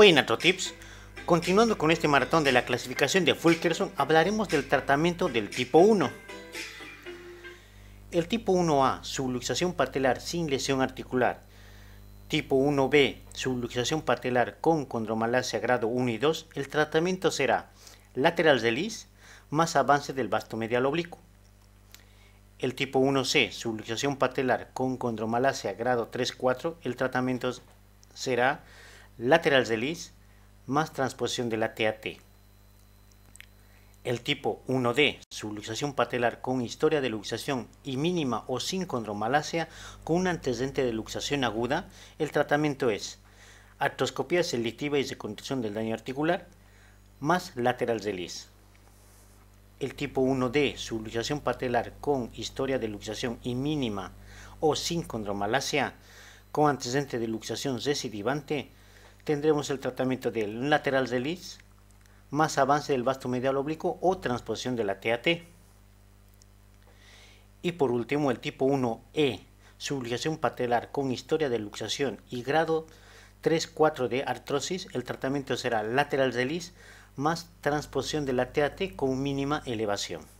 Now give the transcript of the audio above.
Hoy en continuando con este maratón de la clasificación de Fulkerson, hablaremos del tratamiento del tipo 1. El tipo 1A, subluxación patelar sin lesión articular. Tipo 1B, subluxación patelar con condromalacia grado 1 y 2. El tratamiento será lateral delis más avance del vasto medial oblicuo. El tipo 1C, subluxación patelar con condromalacia grado 3-4. El tratamiento será lateral de Lis más transposición de la TAT. El tipo 1D, subluxación patelar con historia de luxación y mínima o sin condromalacia con un antecedente de luxación aguda, el tratamiento es artroscopía selectiva y reconstrucción del daño articular más lateral de El tipo 1D, subluxación patelar con historia de luxación y mínima o sin condromalacia con antecedente de luxación recidivante, tendremos el tratamiento de lateral release, más avance del vasto medial oblicuo o transposición de la TAT. Y por último, el tipo 1E, subluxación patelar con historia de luxación y grado 3-4 de artrosis, el tratamiento será lateral release más transposición de la TAT con mínima elevación.